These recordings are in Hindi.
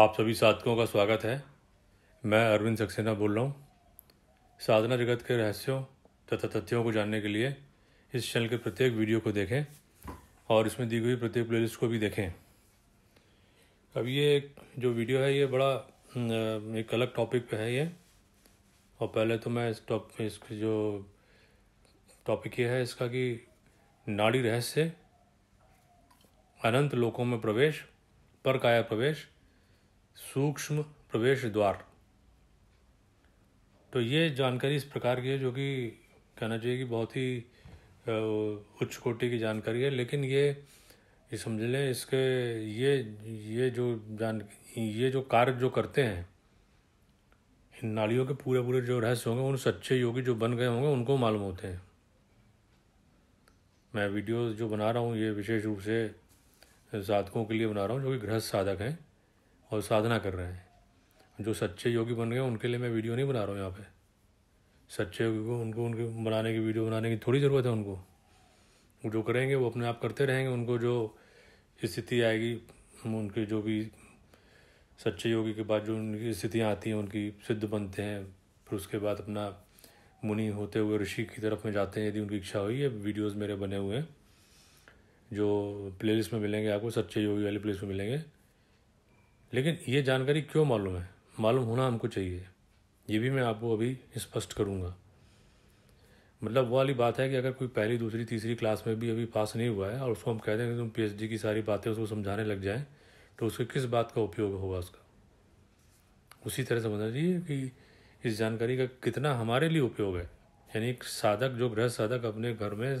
आप सभी साधकों का स्वागत है मैं अरविंद सक्सेना बोल रहा हूँ साधना जगत के रहस्यों तथा तथ्यों को जानने के लिए इस चैनल के प्रत्येक वीडियो को देखें और इसमें दी गई प्रत्येक प्लेलिस्ट को भी देखें अब ये जो वीडियो है ये बड़ा एक अलग टॉपिक पे है ये और पहले तो मैं इस टॉप इस जो टॉपिक ये है इसका कि नाड़ी रहस्य अनंत लोकों में प्रवेश पर काया प्रवेश सूक्ष्म प्रवेश द्वार तो ये जानकारी इस प्रकार की है जो कि कहना चाहिए कि बहुत ही उच्च कोटि की जानकारी है लेकिन ये ये समझ लें इसके ये ये जो जान ये जो कार्य जो करते हैं इन नालियों के पूरे पूरे जो रहस्य होंगे उन सच्चे योगी जो बन गए होंगे उनको मालूम होते हैं मैं वीडियो जो बना रहा हूँ ये विशेष रूप से साधकों के लिए बना रहा हूँ जो कि गृहस्थ साधक हैं और साधना कर रहे हैं जो सच्चे योगी बन गए उनके लिए मैं वीडियो नहीं बना रहा हूँ यहाँ पे सच्चे योगी को उनको उनके बनाने की वीडियो बनाने की थोड़ी ज़रूरत है उनको जो करेंगे वो अपने आप करते रहेंगे उनको जो स्थिति आएगी उनके जो भी सच्चे योगी के बाद जो उनकी स्थितियाँ आती हैं उनकी सिद्ध बनते हैं फिर उसके बाद अपना मुनि होते हुए ऋषि की तरफ में जाते हैं यदि उनकी इच्छा हुई है वीडियोज़ मेरे बने हुए हैं जो प्लेलिस्ट में मिलेंगे आपको सच्चे योगी वाली प्लेलिस्ट में मिलेंगे लेकिन ये जानकारी क्यों मालूम है मालूम होना हमको चाहिए ये भी मैं आपको अभी स्पष्ट करूँगा मतलब वो वाली बात है कि अगर कोई पहली दूसरी तीसरी क्लास में भी अभी पास नहीं हुआ है और उसको हम कह दें कि तुम पीएचडी की सारी बातें उसको समझाने लग जाएं तो उसके किस बात का उपयोग होगा उसका उसी तरह समझना चाहिए कि इस जानकारी का कितना हमारे लिए उपयोग है यानी एक साधक जो गृह साधक अपने घर में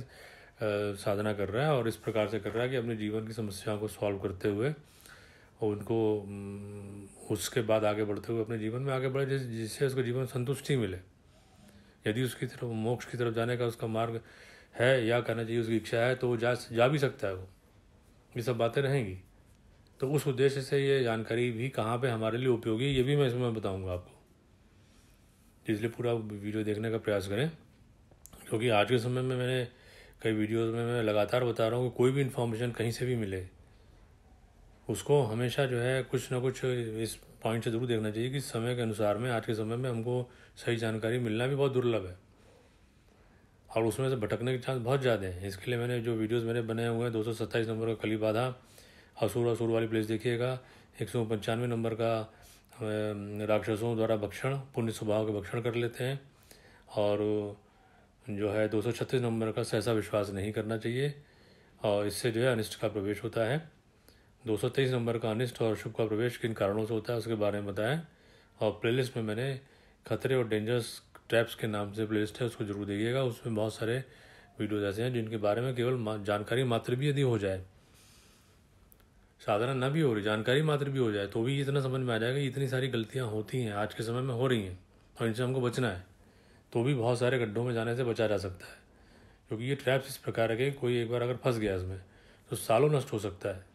साधना कर रहा है और इस प्रकार से कर रहा है कि अपने जीवन की समस्याओं को सॉल्व करते हुए और उनको उसके बाद आगे बढ़ते हुए अपने जीवन में आगे बढ़े जिस जिससे उसको जीवन संतुष्टि मिले यदि उसकी तरफ मोक्ष की तरफ जाने का उसका मार्ग है या कहना चाहिए उसकी इच्छा है तो वो जा जा भी सकता है वो ये सब बातें रहेंगी तो उस उद्देश्य से ये जानकारी भी कहाँ पे हमारे लिए उपयोगी ये भी मैं इसमें बताऊंगा आपको इसलिए पूरा वीडियो देखने का प्रयास करें क्योंकि आज के समय में मैंने कई वीडियोज़ में मैं लगातार बता रहा हूँ कि कोई भी इन्फॉर्मेशन कहीं से भी मिले उसको हमेशा जो है कुछ ना कुछ इस पॉइंट से ज़रूर देखना चाहिए कि समय के अनुसार में आज के समय में हमको सही जानकारी मिलना भी बहुत दुर्लभ है और उसमें से भटकने के चांस बहुत ज़्यादा हैं इसके लिए मैंने जो वीडियोस मैंने बनाए हुए हैं दो नंबर का कली बाधा असूर असूर वाली प्लेस देखिएगा एक सौ पंचानवे नंबर का राक्षसों द्वारा भक्षण पुण्य स्वभाव के भक्षण कर लेते हैं और जो है दो सौ छत्तीस नंबर का सहसा विश्वास नहीं करना चाहिए और इससे जो है अनिष्ट का प्रवेश होता है दो सौ तेईस नंबर का अनिष्ट और शुभ का प्रवेश किन कारणों से होता है उसके बारे में बताएं और प्लेलिस्ट में मैंने खतरे और डेंजरस ट्रैप्स के नाम से प्लेलिस्ट है उसको जरूर देखिएगा उसमें बहुत सारे वीडियोज ऐसे हैं जिनके बारे में केवल जानकारी मात्र भी यदि हो जाए साधारण ना भी हो रही जानकारी मात्र भी हो जाए तो भी इतना समझ में आ जाएगा इतनी सारी गलतियाँ होती हैं आज के समय में हो रही हैं और इनसे हमको बचना है तो भी बहुत सारे गड्ढों में जाने से बचा जा सकता है क्योंकि ये ट्रैप्स इस प्रकार के कोई एक बार अगर फंस गया इसमें तो सालों नष्ट हो सकता है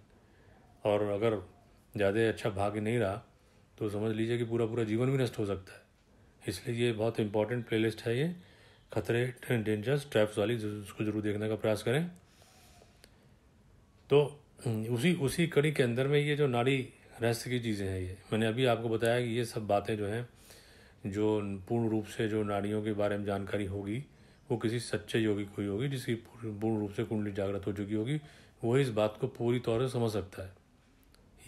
और अगर ज़्यादा अच्छा भाग्य नहीं रहा तो समझ लीजिए कि पूरा पूरा जीवन भी नष्ट हो सकता है इसलिए ये बहुत इंपॉर्टेंट प्लेलिस्ट है ये खतरे डेंजर्स ट्रैप्स वाली उसको जरूर देखने का प्रयास करें तो उसी उसी कड़ी के अंदर में ये जो नारी रहस्य की चीज़ें हैं ये मैंने अभी आपको बताया कि ये सब बातें जो हैं जो पूर्ण रूप से जो नारियों के बारे में जानकारी होगी वो किसी सच्चे योगी को ही होगी जिसकी पूर्ण रूप से कुंडली जागृत हो चुकी होगी वो इस बात को पूरी तौर से समझ सकता है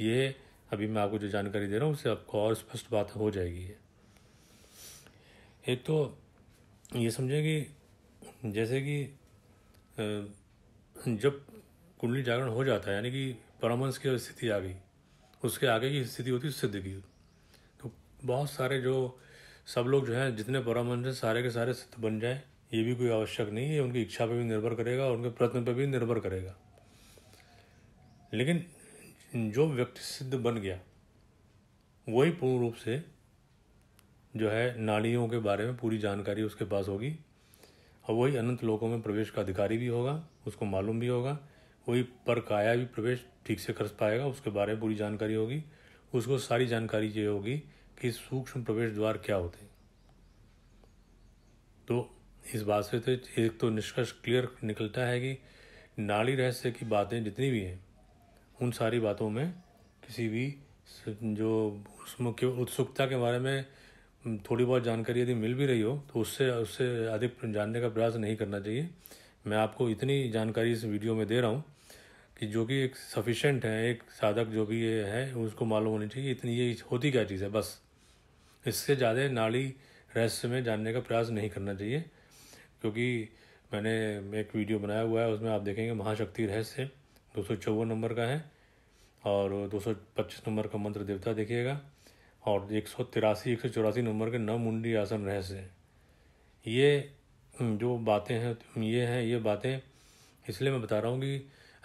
ये अभी मैं आपको जो जानकारी दे रहा हूँ उससे आपको और स्पष्ट बात हो जाएगी एक तो ये समझें कि जैसे कि जब कुंडली जागरण हो जाता है यानी कि परमंश की स्थिति आ गई उसके आगे की स्थिति होती है सिद्ध की तो बहुत सारे जो सब लोग जो हैं जितने परमंश हैं सारे के सारे सिद्ध बन जाएं ये भी कोई आवश्यक नहीं है उनकी इच्छा पर भी निर्भर करेगा और उनके प्रयत्न पर भी निर्भर करेगा लेकिन जो व्यक्ति सिद्ध बन गया वही पूर्ण रूप से जो है नाड़ियों के बारे में पूरी जानकारी उसके पास होगी और वही अनंत लोकों में प्रवेश का अधिकारी भी होगा उसको मालूम भी होगा वही पर काया भी प्रवेश ठीक से कर पाएगा उसके बारे में पूरी जानकारी होगी उसको सारी जानकारी ये होगी कि सूक्ष्म प्रवेश द्वार क्या होते हैं तो इस बात से तो एक तो निष्कर्ष क्लियर निकलता है कि नाड़ी रहस्य की बातें जितनी भी हैं उन सारी बातों में किसी भी जो उसमें उत्सुकता के बारे में थोड़ी बहुत जानकारी यदि मिल भी रही हो तो उससे उससे अधिक जानने का प्रयास नहीं करना चाहिए मैं आपको इतनी जानकारी इस वीडियो में दे रहा हूँ कि जो कि एक सफिशेंट है एक साधक जो भी ये है उसको मालूम होनी चाहिए इतनी ये होती क्या चीज़ है बस इससे ज़्यादा नाली रहस्य में जानने का प्रयास नहीं करना चाहिए क्योंकि मैंने एक वीडियो बनाया हुआ है उसमें आप देखेंगे महाशक्ति रहस्य दो नंबर का है और पच्चीस नंबर का मंत्र देवता देखिएगा और एक सौ तिरासी एक सौ चौरासी नंबर के नवमुंडी आसन रहस्य ये हम्म, जो बातें हैं ये हैं ये बातें इसलिए मैं बता रहा हूँ कि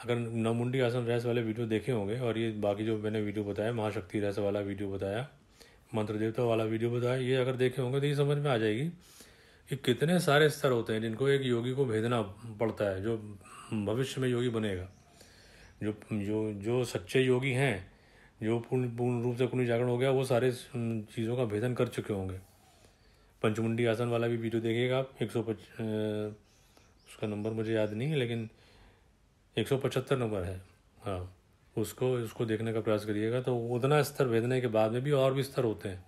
अगर नवमुंडी आसन रहस्य वाले वीडियो देखे होंगे और ये बाकी जो मैंने वीडियो बताया महाशक्ति रहस्य वाला वीडियो बताया मंत्र देवता वाला वीडियो बताया ये अगर देखे होंगे तो ये समझ में आ जाएगी कि कितने सारे स्तर होते हैं जिनको एक योगी को भेजना पड़ता है जो भविष्य में योगी बनेगा जो जो जो सच्चे योगी हैं जो पूर्ण पूर्ण रूप से पुण्य जागरण हो गया वो सारे चीज़ों का भेदन कर चुके होंगे पंचमुंडी आसन वाला भी वीडियो देखिएगा आप एक सौ पच उसका नंबर मुझे याद नहीं है लेकिन एक सौ पचहत्तर नंबर है हाँ उसको उसको देखने का प्रयास करिएगा तो उतना स्तर भेदने के बाद में भी और भी स्तर होते हैं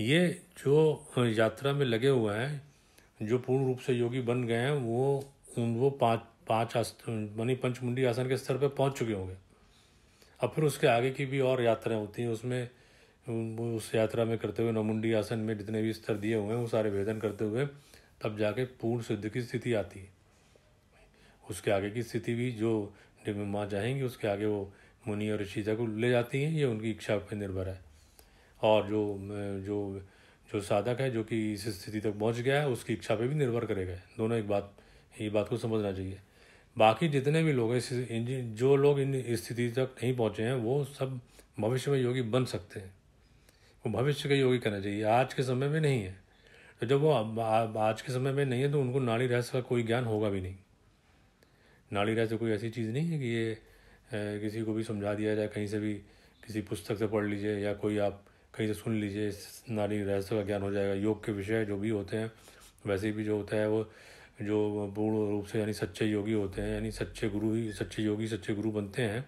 ये जो यात्रा में लगे हुए हैं जो पूर्ण रूप से योगी बन गए हैं वो उन वो पाँच पांच मनी पंचमुंडी आसन के स्तर पर पहुंच चुके होंगे अब फिर उसके आगे की भी और यात्राएं होती हैं उसमें उस यात्रा में करते हुए नौमुंडी आसन में जितने भी स्तर दिए हुए हैं वो सारे भेदन करते हुए तब जाके पूर्ण सिद्ध की स्थिति आती है उसके आगे की स्थिति भी जो माँ चाहेंगी उसके आगे वो मुनि और ऋषिता को ले जाती हैं ये उनकी इच्छा पर निर्भर है और जो जो जो साधक है जो कि इस स्थिति तक पहुंच गया है उसकी इच्छा पे भी निर्भर करेगा दोनों एक बात ये बात को समझना चाहिए बाकी जितने भी लोग हैं जो लोग इन स्थिति तक नहीं पहुँचे हैं वो सब भविष्य में योगी बन सकते हैं वो भविष्य के योगी करना चाहिए आज के समय में नहीं है तो जब वो आज के समय में नहीं है तो उनको नाड़ी रहस्य का कोई ज्ञान होगा भी नहीं नाड़ी रहस्य कोई ऐसी चीज़ नहीं है कि ये किसी को भी समझा दिया जाए कहीं से भी किसी पुस्तक से पढ़ लीजिए या कोई आप कहीं से सुन लीजिए नाड़ी रहस्य का ज्ञान हो जाएगा योग के विषय जो भी होते हैं वैसे भी जो होता है वो जो पूर्ण रूप से यानी सच्चे योगी होते हैं यानी सच्चे गुरु ही सच्चे योगी सच्चे गुरु बनते हैं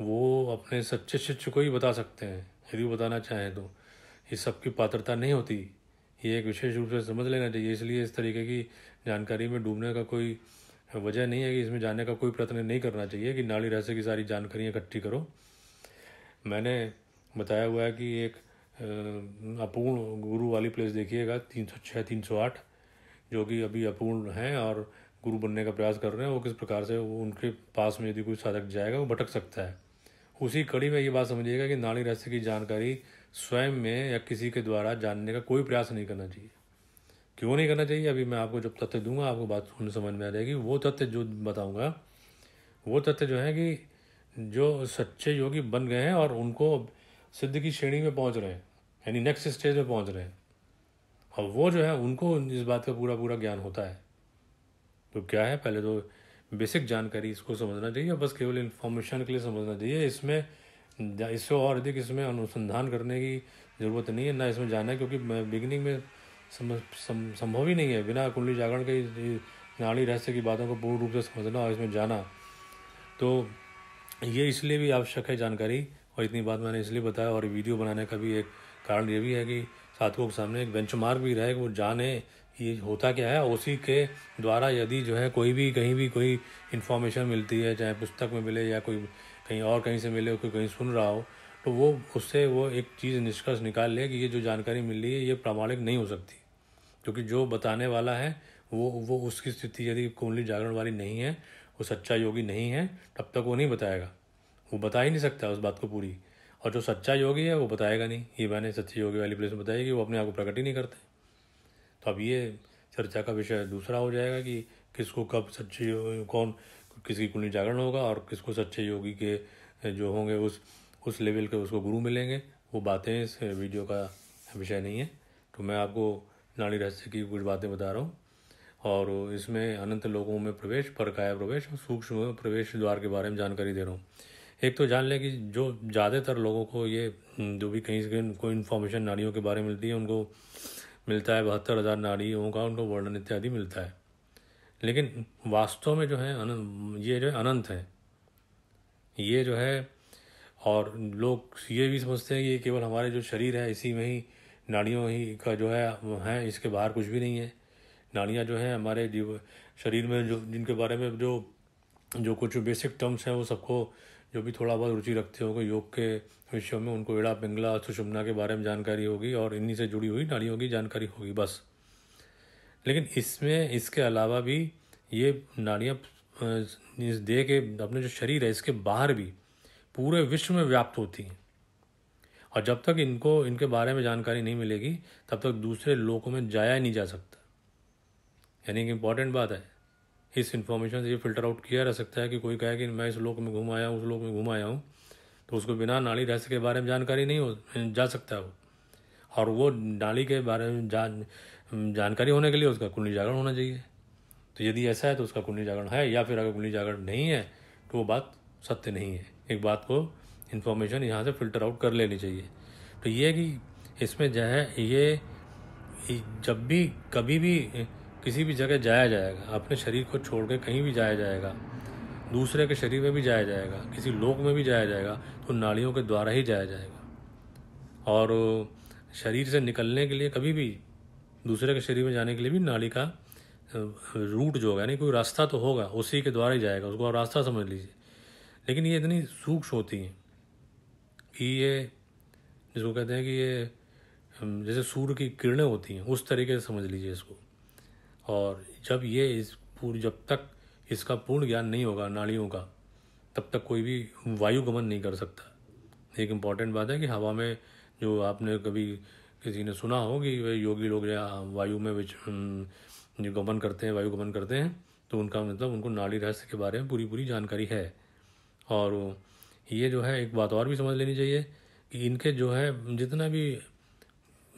वो अपने सच्चे शिष्य को ही बता सकते हैं यदि वो बताना चाहें तो ये सबकी पात्रता नहीं होती ये एक विशेष रूप से समझ लेना चाहिए इसलिए इस तरीके की जानकारी में डूबने का कोई वजह नहीं है कि इसमें जाने का कोई प्रयत्न नहीं करना चाहिए कि नाड़ी रहस्य की सारी जानकारियाँ इकट्ठी करो मैंने बताया हुआ है कि एक अपूर्ण गुरु वाली प्लेस देखिएगा तीन सौ छः तीन सौ आठ जो कि अभी अपूर्ण हैं और गुरु बनने का प्रयास कर रहे हैं वो किस प्रकार से वो उनके पास में यदि कोई साधक जाएगा वो भटक सकता है उसी कड़ी में ये बात समझिएगा कि नाड़ी रहस्य की जानकारी स्वयं में या किसी के द्वारा जानने का कोई प्रयास नहीं करना चाहिए क्यों नहीं करना चाहिए अभी मैं आपको जब तथ्य दूंगा आपको बात सुनने समझ में आ जाएगी वो तथ्य जो बताऊंगा वो तथ्य जो है कि जो सच्चे योगी बन गए हैं और उनको सिद्ध की श्रेणी में पहुंच रहे हैं यानी नेक्स्ट स्टेज में पहुंच रहे हैं और वो जो है उनको इस बात का पूरा पूरा ज्ञान होता है तो क्या है पहले तो बेसिक जानकारी इसको समझना चाहिए बस केवल इन्फॉर्मेशन के लिए समझना चाहिए इसमें इससे और अधिक इसमें अनुसंधान करने की ज़रूरत नहीं है ना इसमें जाना है क्योंकि बिगिनिंग में संभव ही नहीं है बिना कुंडली जागरण के नाड़ी रहस्य की बातों को पूर्ण रूप से समझना और इसमें जाना तो ये इसलिए भी आवश्यक है जानकारी और इतनी बात मैंने इसलिए बताया और वीडियो बनाने का भी एक कारण ये भी है कि साधुओं के सामने एक मार्क भी रहे कि वो जाने ये होता क्या है उसी के द्वारा यदि जो है कोई भी कहीं भी कोई इन्फॉर्मेशन मिलती है चाहे पुस्तक में मिले या कोई कहीं और कहीं से मिले कोई कहीं सुन रहा हो तो वो उससे वो एक चीज़ निष्कर्ष निकाल ले कि ये जो जानकारी मिल रही है ये प्रामाणिक नहीं हो सकती क्योंकि जो बताने वाला है वो वो उसकी स्थिति यदि कुंडली जागरण वाली नहीं है वो सच्चा योगी नहीं है तब तक वो नहीं बताएगा वो बता ही नहीं सकता उस बात को पूरी और जो सच्चा योगी है वो बताएगा नहीं ये मैंने सच्चे योगी वाली प्लेस में बताएगी वो अपने आप को प्रकट ही नहीं करते तो अब ये चर्चा का विषय दूसरा हो जाएगा कि किसको कब सच्चे कौन किसकी कुंडली जागरण होगा और किसको सच्चे योगी के जो होंगे उस उस लेवल के उसको गुरु मिलेंगे वो बातें इस वीडियो का विषय नहीं है तो मैं आपको नाड़ी रहस्य की कुछ बातें बता रहा हूँ और इसमें अनंत लोगों में प्रवेश परकाया प्रवेश और सूक्ष्म प्रवेश द्वार के बारे में जानकारी दे रहा हूँ एक तो जान लें कि जो ज़्यादातर लोगों को ये हम्म, जो भी कहीं से कोई इन्फॉर्मेशन नाड़ियों के बारे में मिलती है उनको मिलता है बहत्तर हज़ार नाड़ियों का उनको वर्णन इत्यादि मिलता है लेकिन वास्तव में जो है ये जो है अनंत है ये जो है और लोग ये भी समझते हैं कि ये केवल हमारे जो शरीर है इसी में ही नाड़ियों ही का जो है वो है इसके बाहर कुछ भी नहीं है नाड़ियाँ जो हैं हमारे जीव शरीर में जो जिनके बारे में जो जो कुछ बेसिक टर्म्स हैं वो सबको जो भी थोड़ा बहुत रुचि रखते होंगे योग के विषयों में उनको एड़ा पिंगला सुषुम्ना के बारे में जानकारी होगी और इन्हीं से जुड़ी हुई नाड़ियों की जानकारी होगी बस लेकिन इसमें इसके अलावा भी ये नाड़ियाँ इस देह के अपने जो शरीर है इसके बाहर भी पूरे विश्व में व्याप्त होती हैं और जब तक इनको इनके बारे में जानकारी नहीं मिलेगी तब तक दूसरे लोगों में जाया नहीं जा सकता यानी कि इम्पॉर्टेंट बात है इस इन्फॉर्मेशन से ये फिल्टर आउट किया रह सकता है कि कोई कहे कि मैं इस लोक में घूम आया हूँ उस लोक में घूम आया हूँ तो उसको बिना नाली रहस्य के बारे में जानकारी नहीं हो जा सकता वो और वो नाली के बारे में जान जानकारी होने के लिए उसका कुंडली जागरण होना चाहिए तो यदि ऐसा है तो उसका कुंडली जागरण है या फिर अगर कुंडली जागरण नहीं है तो वो बात सत्य नहीं है एक बात को इन्फॉर्मेशन यहाँ से फिल्टर आउट कर लेनी चाहिए तो ये कि इसमें जो है ये जब भी कभी भी किसी भी जगह जाया जाएगा अपने शरीर को छोड़ के कहीं भी जाया जाएगा दूसरे के शरीर में भी जाया जाएगा किसी लोक में भी जाया जाएगा तो नालियों के द्वारा ही जाया जाएगा और शरीर से निकलने के लिए कभी भी दूसरे के शरीर में जाने के लिए भी नाली का रूट जो होगा यानी कोई रास्ता तो होगा उसी के द्वारा ही जाएगा उसको आप रास्ता समझ लीजिए लेकिन ये इतनी सूक्ष्म होती हैं कि ये जिसको कहते हैं कि ये जैसे सूर्य की किरणें होती हैं उस तरीके से समझ लीजिए इसको और जब ये इस पूर्ण जब तक इसका पूर्ण ज्ञान नहीं होगा नालियों का तब तक कोई भी वायु गमन नहीं कर सकता एक इम्पॉर्टेंट बात है कि हवा में जो आपने कभी किसी ने सुना हो कि वे योगी लोग या वायु में विच जो गमन करते हैं वायु गमन करते हैं तो उनका मतलब उनको नाली रहस्य के बारे में पूरी पूरी जानकारी है और ये जो है एक बात और भी समझ लेनी चाहिए कि इनके जो है जितना भी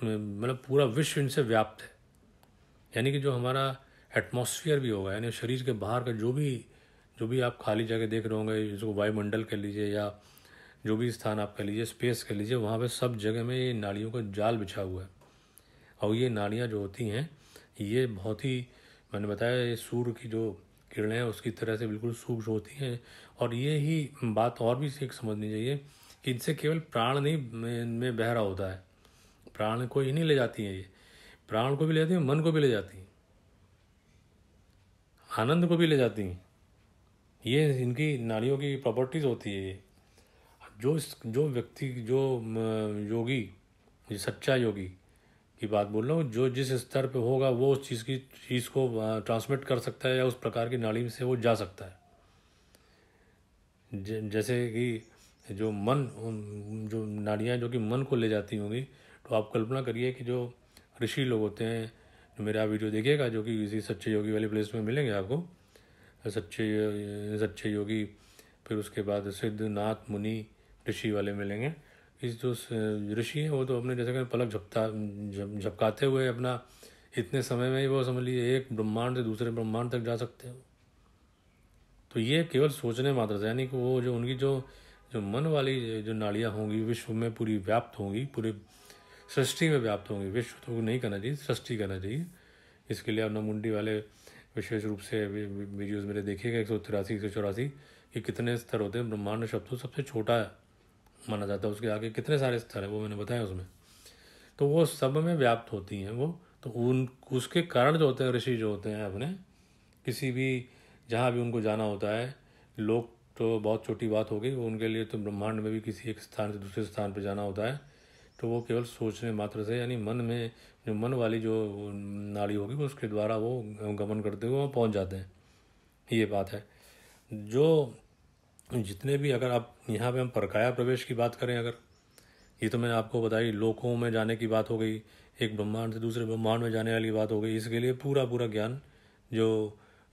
मतलब पूरा विश्व इनसे व्याप्त है यानी कि जो हमारा एटमोसफियर भी होगा यानी शरीर के बाहर का जो भी जो भी आप खाली जगह देख रहे होंगे जिसको वायुमंडल कह लीजिए या जो भी स्थान आप कह लीजिए स्पेस कह लीजिए वहाँ पे सब जगह में ये नाड़ियों का जाल बिछा हुआ है और ये नाड़ियाँ जो होती हैं ये बहुत ही मैंने बताया ये सूर्य की जो किरणें हैं उसकी तरह से बिल्कुल सूक्ष्म होती हैं और ये ही बात और भी सीख समझनी चाहिए कि इनसे केवल प्राण नहीं में बहरा होता है प्राण को ही नहीं ले जाती हैं ये प्राण को भी ले जाती हैं मन को भी ले जाती हैं आनंद को भी ले जाती हैं ये इनकी नाड़ियों की प्रॉपर्टीज़ होती है ये जो जो व्यक्ति जो योगी जो सच्चा योगी की बात बोल रहा हूँ जो जिस स्तर पे होगा वो उस चीज़ की चीज़ को ट्रांसमिट कर सकता है या उस प्रकार की नाड़ी से वो जा सकता है जैसे कि जो मन जो नाड़ियाँ जो कि मन को ले जाती होंगी तो आप कल्पना करिए कि जो ऋषि लोग होते हैं जो मेरा वीडियो देखेगा जो कि इसी सच्चे योगी वाली प्लेस में मिलेंगे आपको सच्चे सच्चे योगी फिर उसके बाद सिद्धनाथ मुनि ऋषि वाले मिलेंगे इस जो ऋषि हैं वो तो अपने जैसे कि पलक झपका झपकाते हुए अपना इतने समय में ही वो समझ लीजिए एक ब्रह्मांड से दूसरे ब्रह्मांड तक जा सकते हो तो ये केवल सोचने मात्र से यानी कि वो जो उनकी जो जो मन वाली जो नाड़ियाँ होंगी विश्व में पूरी व्याप्त होंगी पूरे सृष्टि में व्याप्त होंगे विश्व तो नहीं करना चाहिए सृष्टि करना चाहिए इसके लिए अपना मुंडी वाले विशेष रूप से वीडियोज मेरे देखेगा एक सौ तिरासी एक सौ चौरासी कि कितने स्तर होते हैं ब्रह्मांड शब्द तो सबसे छोटा माना जाता है उसके आगे कितने सारे स्तर हैं वो मैंने बताया उसमें तो वो सब में व्याप्त होती हैं वो तो उन उसके कारण जो होते हैं ऋषि जो होते हैं अपने किसी भी जहाँ भी उनको जाना होता है लोग तो बहुत छोटी बात हो गई उनके लिए तो ब्रह्मांड में भी किसी एक स्थान से दूसरे स्थान पर जाना होता है तो वो केवल सोचने मात्र से यानी मन में जो मन वाली जो नाड़ी होगी उसके द्वारा वो गमन करते हुए वहाँ पहुँच जाते हैं ये बात है जो जितने भी अगर आप यहाँ पे हम परकाया प्रवेश की बात करें अगर ये तो मैंने आपको बताई लोकों में जाने की बात हो गई एक ब्रह्मांड से दूसरे ब्रह्मांड में जाने वाली बात हो गई इसके लिए पूरा पूरा ज्ञान जो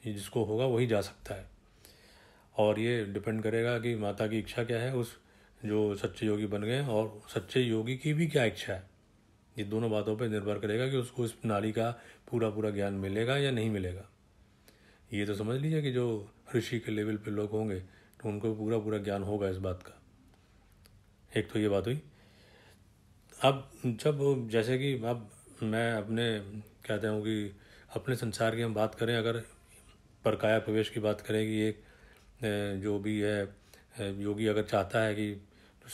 जिसको होगा वही जा सकता है और ये डिपेंड करेगा कि माता की इच्छा क्या है उस जो सच्चे योगी बन गए और सच्चे योगी की भी क्या इच्छा है ये दोनों बातों पर निर्भर करेगा कि उसको इस प्रणाली का पूरा पूरा ज्ञान मिलेगा या नहीं मिलेगा ये तो समझ लीजिए कि जो ऋषि के लेवल पे लोग होंगे तो उनको पूरा पूरा ज्ञान होगा इस बात का एक तो ये बात हुई अब जब जैसे कि अब मैं अपने कहते हूँ कि अपने संसार की हम बात करें अगर परकाया प्रवेश की बात करें कि एक जो भी है योगी अगर चाहता है कि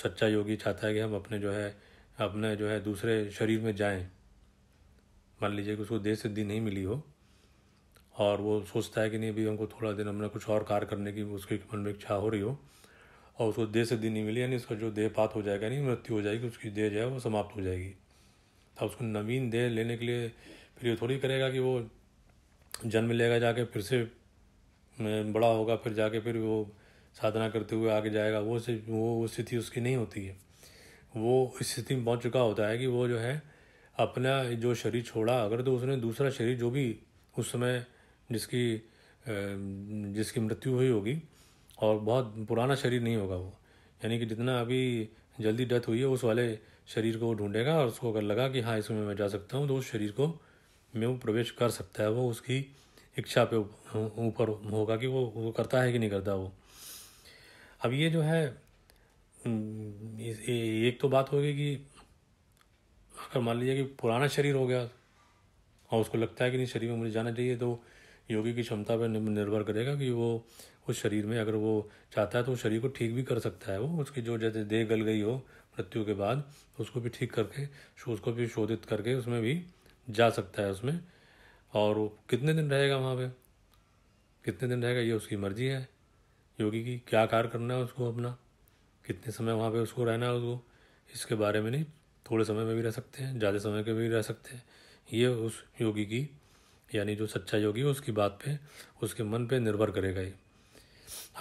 सच्चा योगी चाहता है कि हम अपने जो है अपने जो है दूसरे शरीर में जाएं मान लीजिए कि उसको देह सिद्धि नहीं मिली हो और वो सोचता है कि नहीं अभी हमको थोड़ा दिन हमने कुछ और कार्य करने की उसके मन में इच्छा हो रही हो और उसको देह सिद्धि नहीं मिली यानी उसका जो देह पात हो जाएगा नहीं मृत्यु हो जाएगी उसकी देह जो है वो समाप्त हो जाएगी तब उसको नवीन देह लेने के लिए फिर ये थोड़ी करेगा कि वो जन्म लेगा जाके फिर से बड़ा होगा फिर जाके फिर वो साधना करते हुए आगे जाएगा वो सिर्फ वो स्थिति उसकी नहीं होती है वो इस स्थिति में पहुंच चुका होता है कि वो जो है अपना जो शरीर छोड़ा अगर तो उसने दूसरा शरीर जो भी उस समय जिसकी जिसकी मृत्यु हुई होगी और बहुत पुराना शरीर नहीं होगा वो यानी कि जितना अभी जल्दी डेथ हुई है उस वाले शरीर को ढूंढेगा और उसको अगर लगा कि हाँ इसमें मैं जा सकता हूँ तो उस शरीर को में वो प्रवेश कर सकता है वो उसकी इच्छा पे ऊपर होगा कि वो वो करता है कि नहीं करता वो अब ये जो है एक तो बात होगी कि अगर मान लीजिए कि पुराना शरीर हो गया और उसको लगता है कि नहीं शरीर में मुझे जाना चाहिए तो योगी की क्षमता पर निर्भर करेगा कि वो उस शरीर में अगर वो चाहता है तो शरीर को ठीक भी कर सकता है वो उसकी जो जैसे देह गल गई हो मृत्यु के बाद उसको भी ठीक करके उसको भी शोधित करके उसमें भी जा सकता है उसमें और कितने दिन रहेगा वहाँ पे कितने दिन रहेगा ये उसकी मर्जी है योगी की क्या कार्य करना है उसको अपना कितने समय वहाँ पे उसको रहना है उसको इसके बारे में नहीं थोड़े समय में भी रह सकते हैं ज़्यादा समय के भी रह सकते हैं ये उस योगी की यानी जो सच्चा योगी है उसकी बात पे उसके मन पे निर्भर करेगा ये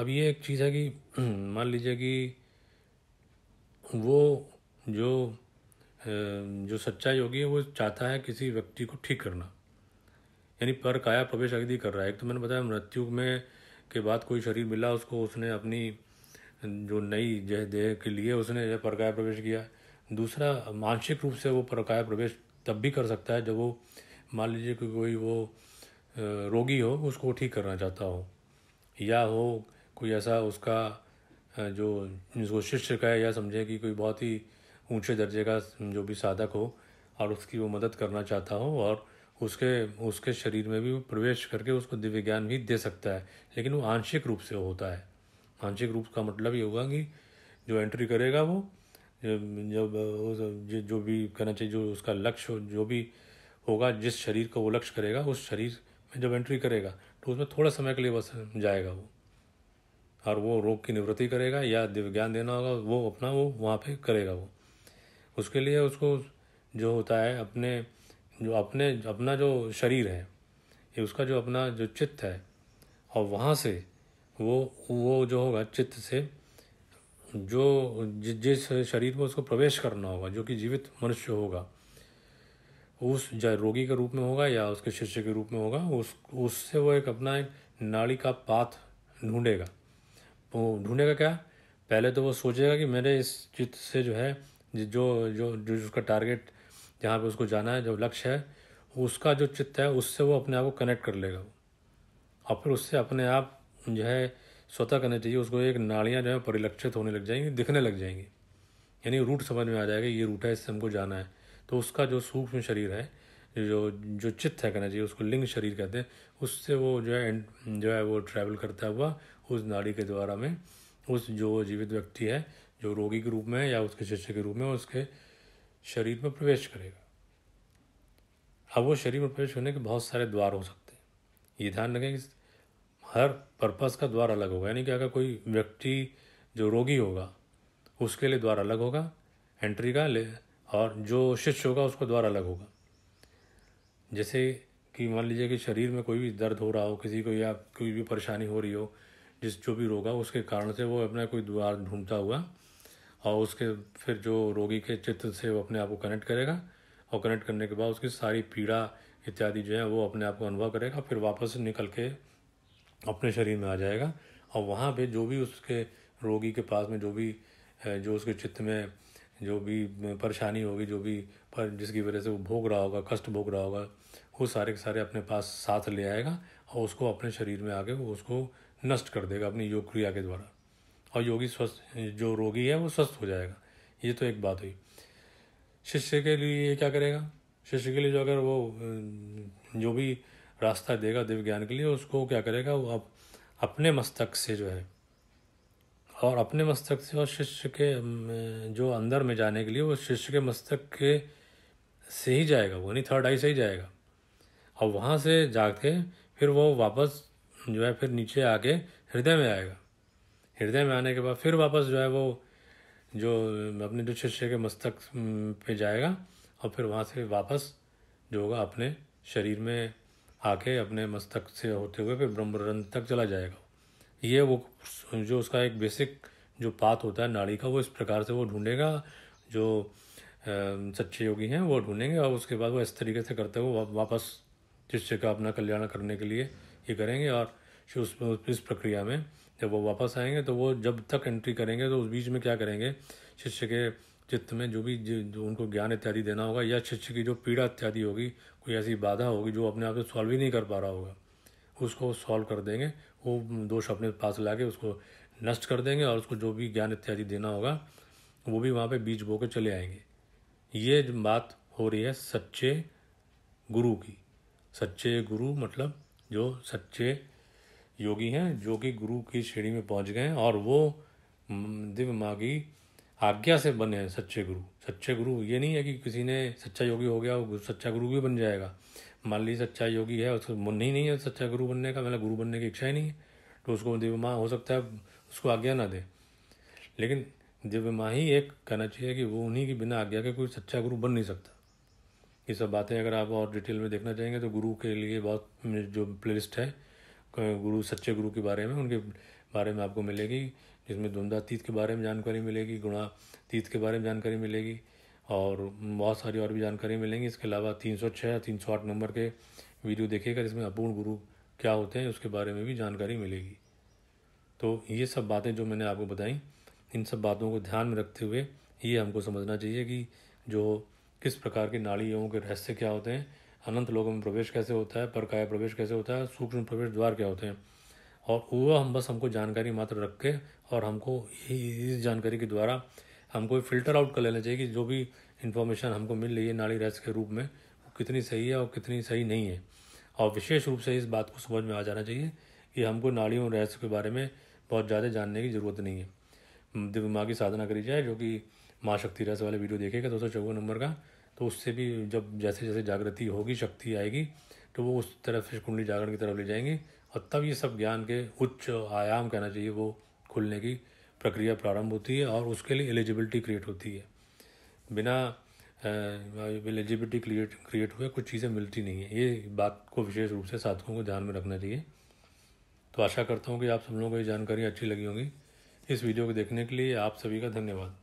अब ये एक चीज़ है कि मान लीजिए कि वो जो जो सच्चा योगी है वो चाहता है किसी व्यक्ति को ठीक करना यानी पर काया प्रवेश अगधि कर रहा है एक तो मैंने बताया मृत्यु में के बाद कोई शरीर मिला उसको उसने अपनी जो नई जह देह के लिए उसने जो परकाय प्रवेश किया दूसरा मानसिक रूप से वो परकाय प्रवेश तब भी कर सकता है जब वो मान लीजिए कि कोई वो रोगी हो उसको ठीक करना चाहता हो या हो कोई ऐसा उसका जो जिसको शिष्य का है या समझे कि कोई बहुत ही ऊंचे दर्जे का जो भी साधक हो और उसकी वो मदद करना चाहता हो और उसके उसके शरीर में भी प्रवेश करके उसको दिव्य ज्ञान भी दे सकता है लेकिन वो आंशिक रूप से होता है आंशिक रूप का मतलब ये होगा कि जो एंट्री करेगा वो जब जो भी कहना चाहिए जो उसका लक्ष्य जो भी होगा जिस शरीर का वो लक्ष्य करेगा उस शरीर में जब एंट्री करेगा तो उसमें थोड़ा समय के लिए बस जाएगा वो और वो रोग की निवृत्ति करेगा या दिव्य ज्ञान देना होगा वो अपना वो वहाँ पे करेगा वो उसके लिए उसको जो होता है अपने जो अपने अपना जो शरीर है ये उसका जो अपना जो चित्त है और वहाँ से वो वो जो होगा चित्त से जो जिस शरीर में उसको प्रवेश करना होगा जो कि जीवित मनुष्य होगा उस चाहे रोगी के रूप में होगा या उसके शिष्य के रूप में होगा उस उससे वो एक अपना एक नाड़ी का पाथ ढूंढेगा वो ढूंढेगा क्या पहले तो वो सोचेगा कि मेरे इस चित्त से जो है जो जो जो उसका टारगेट जहाँ पे उसको जाना है जो लक्ष्य है उसका जो चित्त है उससे वो अपने आप को कनेक्ट कर लेगा और फिर उससे अपने आप जो है स्वतः करना चाहिए उसको एक नाड़ियाँ जो है परिलक्षित होने लग जाएंगी दिखने लग जाएंगी यानी रूट समझ में आ जाएगा ये रूट है इससे हमको जाना है तो उसका जो सूक्ष्म शरीर है जो जो चित्त है कहना चाहिए उसको लिंग शरीर कहते हैं उससे वो जो है जो है वो ट्रैवल करता हुआ उस नाड़ी के द्वारा में उस जो जीवित व्यक्ति है जो रोगी के रूप में या उसके शिष्य के रूप में उसके शरीर में प्रवेश करेगा अब वो शरीर में प्रवेश होने के बहुत सारे द्वार हो सकते हैं ये ध्यान रखें कि हर पर्पस का द्वार अलग होगा यानी कि अगर कोई व्यक्ति जो रोगी होगा उसके लिए द्वार अलग होगा एंट्री का ले और जो शिष्य होगा उसको द्वार अलग होगा जैसे कि मान लीजिए कि शरीर में कोई भी दर्द हो रहा हो किसी को या कोई भी परेशानी हो रही हो जिस जो भी रोग है उसके कारण से वो अपना कोई द्वार ढूंढता हुआ और उसके फिर जो रोगी के चित्र से वो अपने आप को कनेक्ट करेगा और कनेक्ट करने के बाद उसकी सारी पीड़ा इत्यादि जो है वो अपने आप को अनुभव करेगा फिर वापस निकल के अपने शरीर में आ जाएगा और वहाँ पे जो भी उसके रोगी के पास में जो भी जो उसके चित्त में जो भी परेशानी होगी जो भी पर जिसकी वजह से वो भोग रहा होगा कष्ट भोग रहा होगा वो सारे के सारे अपने पास साथ ले आएगा और उसको अपने शरीर में आके वो उसको नष्ट कर देगा अपनी योग क्रिया के द्वारा और योगी स्वस्थ जो रोगी है वो स्वस्थ हो जाएगा ये तो एक बात हुई शिष्य के लिए ये क्या करेगा शिष्य के लिए जो अगर वो जो भी रास्ता देगा दिव्य ज्ञान के लिए उसको क्या करेगा वो अब अपने मस्तक से जो है और अपने मस्तक से और शिष्य के जो अंदर में जाने के लिए वो शिष्य के मस्तक के से ही जाएगा वो नहीं थर्ड आई से ही जाएगा और वहाँ से जाके फिर वो वापस जो है फिर नीचे आके हृदय में आएगा हृदय में आने के बाद फिर वापस जो है वो जो अपने जो शिष्य के मस्तक पे जाएगा और फिर वहाँ से वापस जो होगा अपने शरीर में आके अपने मस्तक से होते हुए फिर ब्रह्मरंध तक चला जाएगा ये वो जो उसका एक बेसिक जो पात होता है नाड़ी का वो इस प्रकार से वो ढूंढेगा जो सच्चे योगी हैं वो ढूंढेंगे और उसके बाद वो इस तरीके से करते हुए वापस शिष्य का अपना कल्याण करने के लिए ये करेंगे और उस इस प्रक्रिया में जब वो वापस आएंगे तो वो जब तक एंट्री करेंगे तो उस बीच में क्या करेंगे शिष्य के चित्त में जो भी जो उनको ज्ञान इत्यादि देना होगा या शिष्य की जो पीड़ा इत्यादि होगी कोई ऐसी बाधा होगी जो अपने आप से सॉल्व ही नहीं कर पा रहा होगा उसको सॉल्व कर देंगे वो दोष अपने पास ला के उसको नष्ट कर देंगे और उसको जो भी ज्ञान इत्यादि देना होगा वो भी वहाँ पे बीज बो के चले आएंगे ये बात हो रही है सच्चे गुरु की सच्चे गुरु मतलब जो सच्चे योगी हैं जो कि गुरु की श्रेणी में पहुंच गए हैं और वो दिव्य माँ की आज्ञा से बने हैं सच्चे गुरु सच्चे गुरु ये नहीं है कि किसी ने सच्चा योगी हो गया वो सच्चा गुरु भी बन जाएगा मान लीजिए सच्चा योगी है उसको मन ही नहीं है सच्चा गुरु बनने का मतलब गुरु बनने की इच्छा ही नहीं है तो उसको दिव्य माँ हो सकता है उसको आज्ञा ना दे लेकिन दिव्य माँ ही एक कहना चाहिए कि वो उन्हीं की बिना आज्ञा के कोई सच्चा गुरु बन नहीं सकता ये सब बातें अगर आप और डिटेल में देखना चाहेंगे तो गुरु के लिए बहुत जो प्ले है गुरु सच्चे गुरु के बारे में उनके बारे में आपको मिलेगी जिसमें द्वंद्वातीत के बारे में जानकारी मिलेगी गुणातीत के बारे में जानकारी मिलेगी और बहुत सारी और भी जानकारी मिलेंगी इसके अलावा तीन सौ छः तीन सौ आठ नंबर के वीडियो देखिएगा जिसमें अपूर्ण गुरु क्या होते हैं उसके बारे में भी जानकारी मिलेगी तो ये सब बातें जो मैंने आपको बताई इन सब बातों को ध्यान में रखते हुए ये हमको समझना चाहिए कि जो किस प्रकार के नाड़ी के रहस्य क्या होते हैं अनंत लोगों में प्रवेश कैसे होता है परकाय प्रवेश कैसे होता है सूक्ष्म प्रवेश द्वार क्या होते हैं और वह हम बस हमको जानकारी मात्र रख के और हमको इस जानकारी के द्वारा हमको फिल्टर आउट कर लेना चाहिए कि जो भी इन्फॉर्मेशन हमको मिल रही है नाड़ी रस के रूप में वो कितनी सही है और कितनी सही नहीं है और विशेष रूप से इस बात को समझ में आ जाना चाहिए कि हमको नाड़ियों रहस्य के बारे में बहुत ज़्यादा जानने की ज़रूरत नहीं है दिमागी साधना करी जाए जो कि माँ शक्ति रहस्य वाले वीडियो देखेगा दो सौ चौवन नंबर का तो उससे भी जब जैसे जैसे जागृति होगी शक्ति आएगी तो वो उस तरफ से कुंडली जागरण की तरफ ले जाएंगी और तब ये सब ज्ञान के उच्च आयाम कहना चाहिए वो खुलने की प्रक्रिया प्रारंभ होती है और उसके लिए एलिजिबिलिटी क्रिएट होती है बिना एलिजिबिलिटी क्रिएट क्रिएट हुए कुछ चीज़ें मिलती नहीं है ये बात को विशेष रूप से साधकों को ध्यान में रखना चाहिए तो आशा करता हूँ कि आप सब लोगों को ये जानकारी अच्छी लगी होंगी इस वीडियो को देखने के लिए आप सभी का धन्यवाद